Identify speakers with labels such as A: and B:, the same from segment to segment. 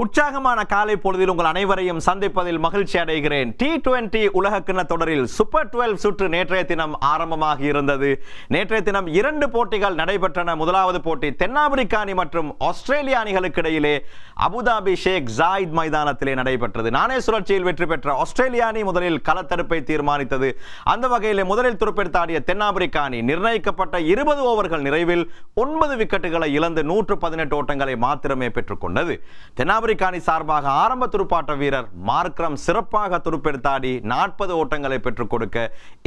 A: உற்சாகமான காலை பொழுதில் உங்கள் அனைவரையும் சந்திப்பதில் மகிழ்ச்சி அடைகிறேன் டி டுவெண்டி உலகக்கிண தொடரில் சூப்பர் டுவெல் சுற்று நேற்றைய தினம் ஆரம்பமாக இருந்தது நேற்றைய தினம் இரண்டு போட்டிகள் நடைபெற்றன முதலாவது போட்டி தென்னாப்பிரிக்க அணி மற்றும் ஆஸ்திரேலிய அணிகளுக்கு இடையிலே அபுதாபி ஷேக் ஜாயித் மைதானத்திலே நடைபெற்றது நானே சுழற்சியில் வெற்றி பெற்ற ஆஸ்திரேலிய அணி முதலில் களத்தடுப்பை தீர்மானித்தது அந்த வகையிலே முதலில் துருப்பெடுத்தாடிய தென்னாப்பிரிக்க அணி நிர்ணயிக்கப்பட்ட இருபது ஓவர்கள் நிறைவில் ஒன்பது விக்கெட்டுகளை இழந்து நூற்று பதினெட்டு ஓட்டங்களை மாத்திரமே பெற்றுக்கொண்டது தென்னாப்பிரிக்க ஆப்பிரிக்கானி சார்பாக ஆரம்ப துடுப்பாட்ட வீரர் மார்க்ரம் சிறப்பாக துருப்பெடுத்தாடி நாற்பது ஓட்டங்களை பெற்றுக் கொடுக்க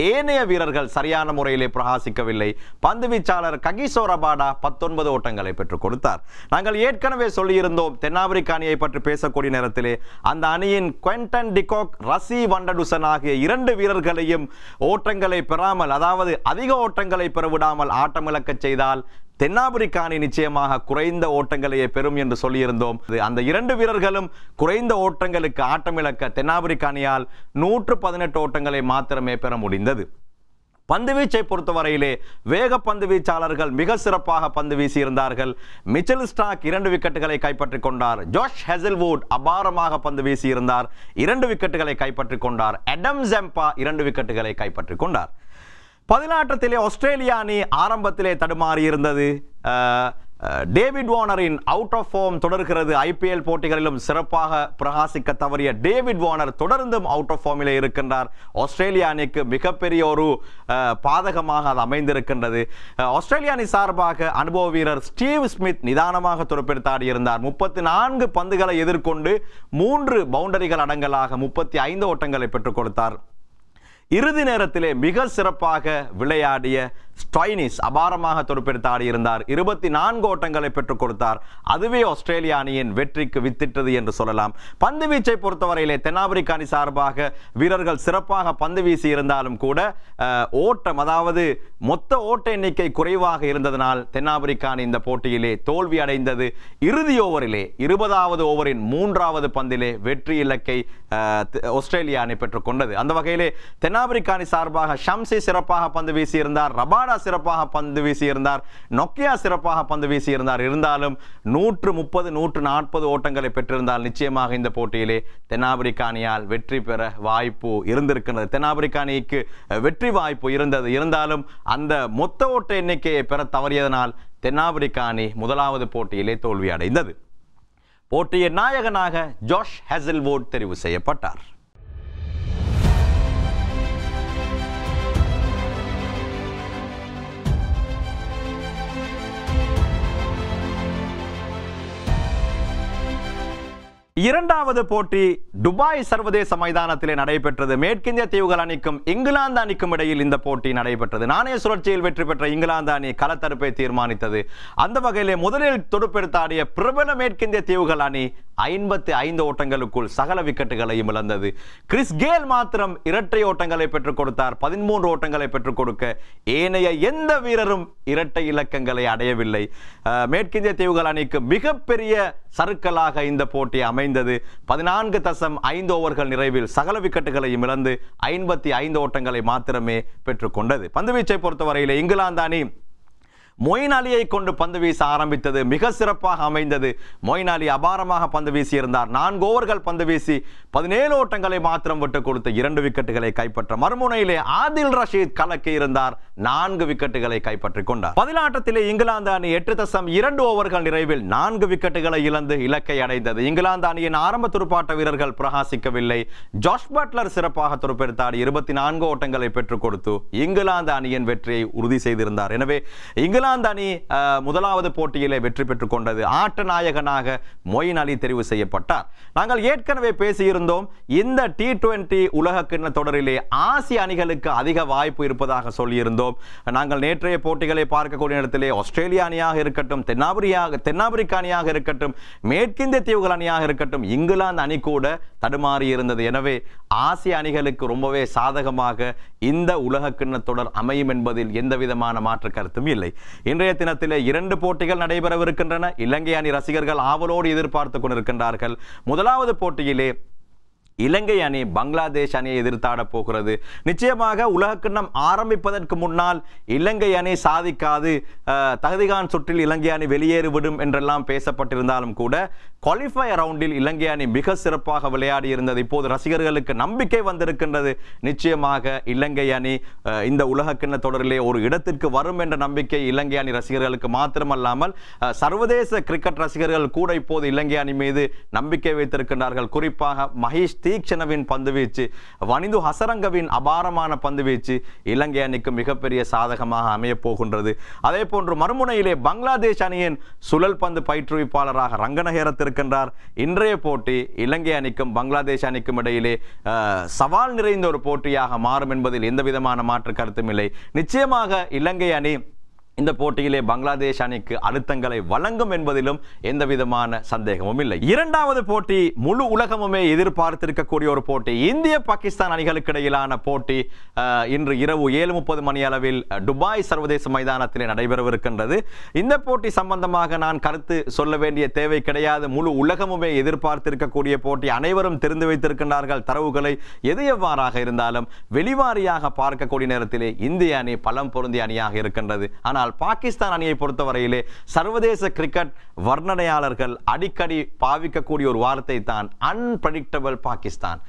A: ஏனைய வீரர்கள் சரியான முறையிலே பிரகாசிக்கவில்லை பந்து வீச்சாளர் ககிசோரபாடா பத்தொன்பது ஓட்டங்களை பெற்றுக் கொடுத்தார் நாங்கள் ஏற்கனவே சொல்லியிருந்தோம் தென்னாப்பிரிக்கானியை பற்றி பேசக்கூடிய நேரத்திலே அந்த அணியின் குவெண்டன் டிகோக் ரசி வண்டடுசன் ஆகிய இரண்டு வீரர்களையும் ஓட்டங்களை பெறாமல் அதாவது அதிக ஓட்டங்களை பெறவிடாமல் ஆட்டமிழக்க செய்தால் தென்னாப்பிரிக்காணி நிச்சயமாக குறைந்த ஓட்டங்களையே பெறும் என்று சொல்லியிருந்தோம் அந்த இரண்டு வீரர்களும் குறைந்த ஓட்டங்களுக்கு ஆட்டமிழக்க தென்னாப்பிரிக்காணியால் நூற்று பதினெட்டு ஓட்டங்களை மாத்திரமே பெற முடிந்தது பந்து வீச்சை பொறுத்தவரையிலே வேக பந்து வீச்சாளர்கள் மிக சிறப்பாக பந்து வீசியிருந்தார்கள் மிச்சல் ஸ்டாக் இரண்டு விக்கெட்டுகளை கைப்பற்றிக் கொண்டார் ஜோஷ் ஹெசல்வுட் அபாரமாக பந்து வீசியிருந்தார் இரண்டு விக்கெட்டுகளை கைப்பற்றிக் கொண்டார் அடம் ஜெம்பா இரண்டு விக்கெட்டுகளை கைப்பற்றிக் கொண்டார் பதினாட்டத்திலே ஆஸ்திரேலியா அணி ஆரம்பத்திலே தடுமாறி இருந்தது டேவிட் வார்னரின் அவுட் ஆஃப் ஃபார்ம் தொடர்கிறது ஐபிஎல் போட்டிகளிலும் சிறப்பாக பிரகாசிக்க தவறிய டேவிட் வார்னர் தொடர்ந்தும் அவுட் ஆஃப் ஃபார்மில் இருக்கின்றார் ஆஸ்திரேலிய அணிக்கு மிகப்பெரிய ஒரு பாதகமாக அது அமைந்திருக்கின்றது ஆஸ்திரேலிய அணி சார்பாக அனுபவ வீரர் ஸ்டீவ் ஸ்மித் நிதானமாக துறப்பெடுத்தாடி இருந்தார் முப்பத்தி நான்கு பந்துகளை எதிர்கொண்டு மூன்று பவுண்டரிகள் அடங்கலாக முப்பத்தி ஐந்து ஓட்டங்களை பெற்றுக் கொடுத்தார் இறுதி நேரத்திலே மிக சிறப்பாக விளையாடிய ஸ்டைனிஸ் அபாரமாக தொடுப்பெடுத்து ஆடியிருந்தார் இருபத்தி நான்கு ஓட்டங்களை பெற்றுக் கொடுத்தார் அதுவே ஆஸ்திரேலிய அணியின் வெற்றிக்கு வித்திட்டது என்று சொல்லலாம் பந்து வீச்சை பொறுத்தவரையிலே தென்னாப்பிரிக்கா அணி சார்பாக வீரர்கள் சிறப்பாக பந்து வீசி இருந்தாலும் கூட ஓட்டம் அதாவது மொத்த ஓட்ட எண்ணிக்கை குறைவாக இருந்ததனால் தென்னாப்பிரிக்கா அணி இந்த போட்டியிலே தோல்வி அடைந்தது இறுதி ஓவரிலே இருபதாவது ஓவரின் மூன்றாவது பந்திலே வெற்றி இலக்கை ஆஸ்திரேலிய அணி பெற்றுக்கொண்டது அந்த வகையிலே தென்னா ஜனாபிரிகானி சார்பாக ஷம்சி சிறப்பாக பந்து வீசியிருந்தார் ரபாடா சிறப்பாக பந்து வீசியிருந்தார் நொக்கியா சிறப்பாக பந்து வீசியிருந்தார் இருந்தாலும் நூற்று முப்பது நூற்று நாற்பது ஓட்டங்களை பெற்றிருந்தால் நிச்சயமாக இந்த போட்டியிலே தென்னாபிரிக்கானியால் வெற்றி பெற வாய்ப்பு இருந்திருக்கிறது தென்னாபிரிக்கானிக்கு வெற்றி வாய்ப்பு இருந்தது இருந்தாலும் அந்த மொத்த ஓட்ட எண்ணிக்கையை பெற தவறியதனால் தென்னாபிரிக்கானி முதலாவது போட்டியிலே தோல்வி அடைந்தது போட்டியின் நாயகனாக ஜோஷ் ஹெசல்வோட் தெரிவு செய்யப்பட்டார் இரண்டாவது போட்டி துபாய் சர்வதேச மைதானத்திலே நடைபெற்றது மேற்கிந்திய தீவுகள் அணிக்கும் இங்கிலாந்து அணிக்கும் இடையில் இந்த போட்டி நடைபெற்றது நாணய சுழற்சியில் வெற்றி பெற்ற இங்கிலாந்து அணி களத்தரப்பை தீர்மானித்தது அந்த வகையிலே முதலில் தொடுப்பெடுத்தாடிய பிரபல மேற்கிந்திய தீவுகள் அணி ஐம்பத்தி ஐந்து ஓட்டங்களுக்குள் சகல விக்கெட்டுகளையும் இழந்தது கிறிஸ் கேல் மாத்திரம் இரட்டை ஓட்டங்களை பெற்றுக் கொடுத்தார் பதிமூன்று ஓட்டங்களை பெற்றுக் கொடுக்க ஏனைய எந்த வீரரும் இரட்டை இலக்கங்களை அடையவில்லை மேற்கிந்திய தீவுகள் அணிக்கு மிகப்பெரிய சருக்களாக இந்த போட்டி அமைந்தது பதினான்கு தசம் ஐந்து ஓவர்கள் நிறைவில் சகல விக்கெட்டுகளையும் இழந்து ஐம்பத்தி ஐந்து ஓட்டங்களை மாத்திரமே பெற்றுக்கொண்டது பந்துவீச்சை பொறுத்தவரையில் இங்கிலாந்து அணி மொயின் அலியை கொண்டு பந்து வீச ஆரம்பித்தது மிக சிறப்பாக அமைந்தது மொயின் அலி அபாரமாக பந்து வீசியிருந்தார் நான்கு ஓவர்கள் பந்து வீசி பதினேழு ஓட்டங்களை மாத்திரம் விட்டு கொடுத்து இரண்டு விக்கெட்டுகளை கைப்பற்ற மறுமுனையிலே ஆதில் ரஷீத் கலக்கி இருந்தார் நான்கு விக்கெட்டுகளை கைப்பற்றிக் கொண்டார் பதிலாட்டத்திலே இங்கிலாந்து அணி எட்டு தசம் இரண்டு ஓவர்கள் நிறைவில் நான்கு விக்கெட்டுகளை இழந்து இலக்கை அடைந்தது இங்கிலாந்து அணியின் ஆரம்ப துடுப்பாட்ட வீரர்கள் பிரகாசிக்கவில்லை ஜாஷ் பட்லர் சிறப்பாக துருப்பெடுத்தாடி இருபத்தி நான்கு ஓட்டங்களை பெற்றுக் கொடுத்து இங்கிலாந்து அணியின் வெற்றியை உறுதி செய்திருந்தார் எனவே இங்கிலாந்து தாய்லாந்து அணி முதலாவது போட்டியிலே வெற்றி பெற்றுக் கொண்டது ஆட்ட நாயகனாக மொயின் அலி தெரிவு செய்யப்பட்டார் நாங்கள் ஏற்கனவே பேசியிருந்தோம் இந்த டி டுவெண்டி உலக கிண்ண தொடரிலே ஆசிய அணிகளுக்கு அதிக வாய்ப்பு இருப்பதாக சொல்லியிருந்தோம் நாங்கள் நேற்றைய போட்டிகளை பார்க்கக்கூடிய நேரத்திலே ஆஸ்திரேலிய அணியாக இருக்கட்டும் தென்னாப்பிரியாக தென்னாப்பிரிக்க அணியாக இருக்கட்டும் மேற்கிந்திய தீவுகள் அணியாக இருக்கட்டும் இங்கிலாந்து அணி கூட தடுமாறி இருந்தது எனவே ஆசிய அணிகளுக்கு ரொம்பவே சாதகமாக இந்த உலக கிண்ண தொடர் அமையும் என்பதில் எந்த விதமான மாற்று கருத்தும் இல்லை இன்றைய தினத்திலே இரண்டு போட்டிகள் நடைபெறவிருக்கின்றன இலங்கை அணி ரசிகர்கள் ஆவலோடு எதிர்பார்த்து கொண்டிருக்கின்றார்கள் முதலாவது போட்டியிலே இலங்கை அணி பங்களாதேஷ் அணியை எதிர்த்தாட போகிறது நிச்சயமாக உலகக்கிண்ணம் ஆரம்பிப்பதற்கு முன்னால் இலங்கை அணி சாதிக்காது தகுதிகான் சுற்றில் இலங்கை அணி வெளியேறிவிடும் என்றெல்லாம் பேசப்பட்டிருந்தாலும் கூட குவாலிஃபை ரவுண்டில் இலங்கை அணி மிக சிறப்பாக விளையாடி இருந்தது இப்போது ரசிகர்களுக்கு நம்பிக்கை வந்திருக்கின்றது நிச்சயமாக இலங்கை அணி இந்த உலகக்கிண்ண தொடரிலே ஒரு இடத்திற்கு வரும் என்ற நம்பிக்கை இலங்கை அணி ரசிகர்களுக்கு மாத்திரமல்லாமல் சர்வதேச கிரிக்கெட் ரசிகர்கள் கூட இப்போது இலங்கை அணி மீது நம்பிக்கை வைத்திருக்கின்றார்கள் குறிப்பாக மகேஷ் தீக்ஷணவின் வீச்சு வனிந்து ஹசரங்கவின் அபாரமான பந்துவீச்சு இலங்கை அணிக்கு மிகப்பெரிய சாதகமாக அமையப் போகின்றது அதே போன்று மறுமுனையிலே பங்களாதேஷ் அணியின் சுழல் பந்து பயிற்றுவிப்பாளராக ரங்கநகரத்தில் இருக்கின்றார் இன்றைய போட்டி இலங்கை அணிக்கும் பங்களாதேஷ் அணிக்கும் இடையிலே சவால் நிறைந்த ஒரு போட்டியாக மாறும் என்பதில் எந்த விதமான மாற்று கருத்தும் இல்லை நிச்சயமாக இலங்கை அணி இந்த போட்டியிலே பங்களாதேஷ் அணிக்கு அழுத்தங்களை வழங்கும் என்பதிலும் எந்தவிதமான சந்தேகமும் இல்லை இரண்டாவது போட்டி முழு உலகமுமே எதிர்பார்த்திருக்கக்கூடிய ஒரு போட்டி இந்திய பாகிஸ்தான் அணிகளுக்கு இடையிலான போட்டி இன்று இரவு ஏழு முப்பது மணி அளவில் துபாய் சர்வதேச மைதானத்தில் நடைபெறவிருக்கின்றது இந்த போட்டி சம்பந்தமாக நான் கருத்து சொல்ல வேண்டிய தேவை கிடையாது முழு உலகமுமே எதிர்பார்த்திருக்கக்கூடிய போட்டி அனைவரும் தெரிந்து வைத்திருக்கின்றார்கள் தரவுகளை எது எவ்வாறாக இருந்தாலும் வெளிவாரியாக பார்க்கக்கூடிய நேரத்திலே இந்திய அணி பலம் பொருந்திய அணியாக இருக்கின்றது ஆனால் ஆனால் பாகிஸ்தான் அணியை பொறுத்தவரையிலே சர்வதேச கிரிக்கெட் வர்ணனையாளர்கள் அடிக்கடி பாவிக்கக்கூடிய ஒரு வார்த்தை தான் அன்பிரடிக்டபிள் பாகிஸ்தான்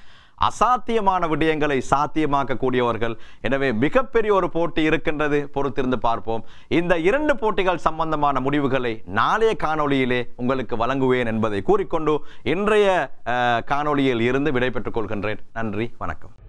A: அசாத்தியமான விடயங்களை சாத்தியமாக்கக்கூடியவர்கள் எனவே மிகப்பெரிய ஒரு போட்டி இருக்கின்றது பொறுத்திருந்து பார்ப்போம் இந்த இரண்டு போட்டிகள் சம்பந்தமான முடிவுகளை நாளைய காணொளியிலே உங்களுக்கு வழங்குவேன் என்பதை கூறிக்கொண்டு இன்றைய காணொளியில் இருந்து விடைபெற்றுக் கொள்கின்றேன் நன்றி வணக்கம்